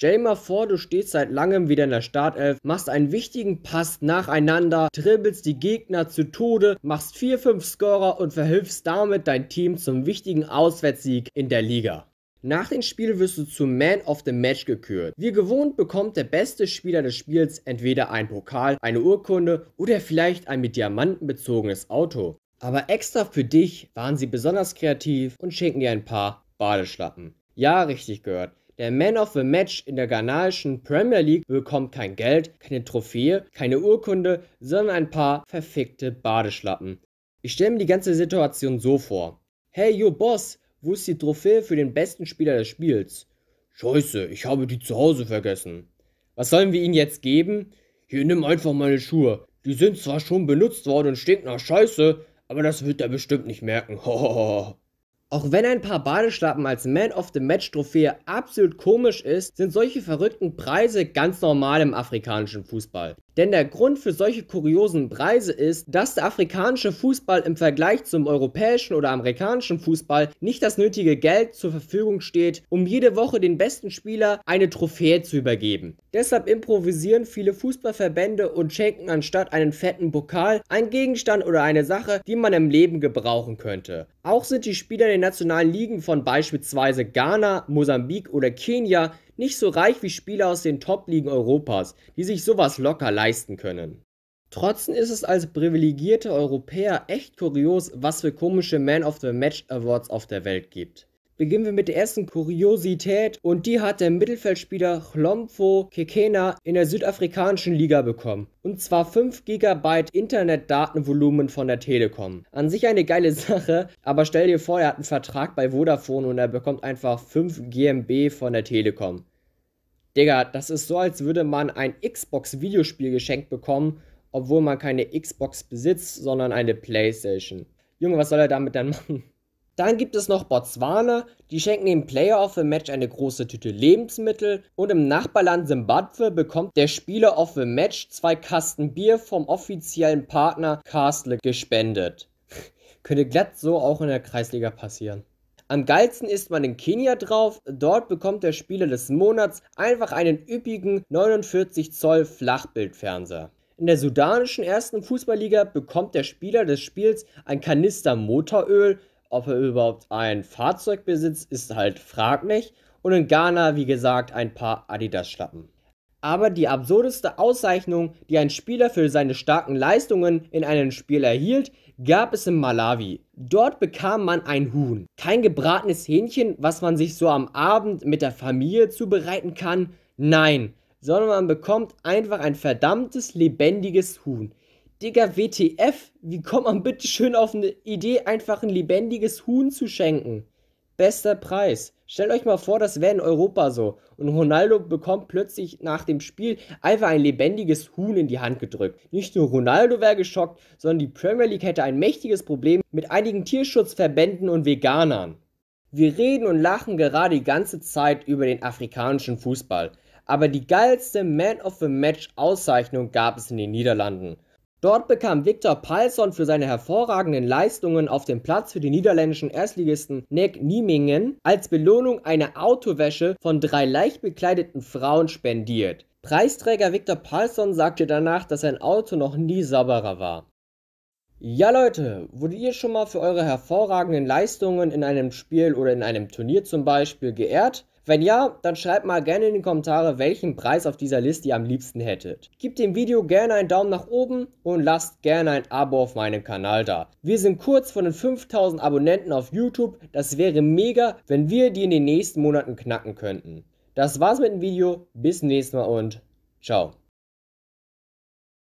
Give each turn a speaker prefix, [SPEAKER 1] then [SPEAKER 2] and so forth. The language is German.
[SPEAKER 1] Stell dir mal vor, du stehst seit langem wieder in der Startelf, machst einen wichtigen Pass nacheinander, dribbelst die Gegner zu Tode, machst 4-5 Scorer und verhilfst damit dein Team zum wichtigen Auswärtssieg in der Liga. Nach dem Spiel wirst du zum Man of the Match gekürt. Wie gewohnt bekommt der beste Spieler des Spiels entweder einen Pokal, eine Urkunde oder vielleicht ein mit Diamanten bezogenes Auto. Aber extra für dich waren sie besonders kreativ und schenken dir ein paar Badeschlappen. Ja, richtig gehört. Der Man of the Match in der ghanaischen Premier League bekommt kein Geld, keine Trophäe, keine Urkunde, sondern ein paar verfickte Badeschlappen. Ich stelle mir die ganze Situation so vor. Hey, yo Boss, wo ist die Trophäe für den besten Spieler des Spiels? Scheiße, ich habe die zu Hause vergessen. Was sollen wir ihnen jetzt geben? Hier, nimm einfach meine Schuhe. Die sind zwar schon benutzt worden und stinken nach Scheiße, aber das wird er bestimmt nicht merken. Hohoho. Auch wenn ein paar Badeschlappen als Man of the Match Trophäe absolut komisch ist, sind solche verrückten Preise ganz normal im afrikanischen Fußball denn der Grund für solche kuriosen Preise ist, dass der afrikanische Fußball im Vergleich zum europäischen oder amerikanischen Fußball nicht das nötige Geld zur Verfügung steht, um jede Woche den besten Spieler eine Trophäe zu übergeben. Deshalb improvisieren viele Fußballverbände und schenken anstatt einen fetten Pokal einen Gegenstand oder eine Sache, die man im Leben gebrauchen könnte. Auch sind die Spieler in den nationalen Ligen von beispielsweise Ghana, Mosambik oder Kenia nicht so reich wie Spieler aus den Top-Ligen Europas, die sich sowas locker leisten können. Trotzdem ist es als privilegierter Europäer echt kurios, was für komische Man of the Match Awards auf der Welt gibt. Beginnen wir mit der ersten Kuriosität und die hat der Mittelfeldspieler Chlomfo Kekena in der südafrikanischen Liga bekommen. Und zwar 5 GB Internetdatenvolumen von der Telekom. An sich eine geile Sache, aber stell dir vor, er hat einen Vertrag bei Vodafone und er bekommt einfach 5 GMB von der Telekom. Digga, das ist so, als würde man ein Xbox-Videospiel geschenkt bekommen, obwohl man keine Xbox besitzt, sondern eine Playstation. Junge, was soll er damit dann machen? Dann gibt es noch Botswana, die schenken dem Player of the Match eine große Tüte Lebensmittel und im Nachbarland Simbabwe bekommt der Spieler of the Match zwei Kasten Bier vom offiziellen Partner Castle gespendet. Könnte glatt so auch in der Kreisliga passieren. Am geilsten ist man in Kenia drauf. Dort bekommt der Spieler des Monats einfach einen üppigen 49 Zoll Flachbildfernseher. In der sudanischen ersten Fußballliga bekommt der Spieler des Spiels ein Kanister Motoröl. Ob er überhaupt ein Fahrzeug besitzt, ist halt fraglich. Und in Ghana, wie gesagt, ein paar Adidas-Schlappen aber die absurdeste Auszeichnung, die ein Spieler für seine starken Leistungen in einem Spiel erhielt, gab es in Malawi. Dort bekam man ein Huhn. Kein gebratenes Hähnchen, was man sich so am Abend mit der Familie zubereiten kann. Nein, sondern man bekommt einfach ein verdammtes lebendiges Huhn. Digga, WTF, wie kommt man bitte schön auf eine Idee, einfach ein lebendiges Huhn zu schenken? Bester Preis. Stellt euch mal vor, das wäre in Europa so. Und Ronaldo bekommt plötzlich nach dem Spiel einfach ein lebendiges Huhn in die Hand gedrückt. Nicht nur Ronaldo wäre geschockt, sondern die Premier League hätte ein mächtiges Problem mit einigen Tierschutzverbänden und Veganern. Wir reden und lachen gerade die ganze Zeit über den afrikanischen Fußball. Aber die geilste Man of the Match Auszeichnung gab es in den Niederlanden. Dort bekam Viktor Palsson für seine hervorragenden Leistungen auf dem Platz für die niederländischen Erstligisten Nek Niemingen als Belohnung eine Autowäsche von drei leicht bekleideten Frauen spendiert. Preisträger Viktor Palsson sagte danach, dass sein Auto noch nie sauberer war. Ja Leute, wurdet ihr schon mal für eure hervorragenden Leistungen in einem Spiel oder in einem Turnier zum Beispiel geehrt? Wenn ja, dann schreibt mal gerne in die Kommentare, welchen Preis auf dieser Liste ihr am liebsten hättet. Gebt dem Video gerne einen Daumen nach oben und lasst gerne ein Abo auf meinem Kanal da. Wir sind kurz vor den 5000 Abonnenten auf YouTube. Das wäre mega, wenn wir die in den nächsten Monaten knacken könnten. Das war's mit dem Video. Bis nächstes Mal und ciao.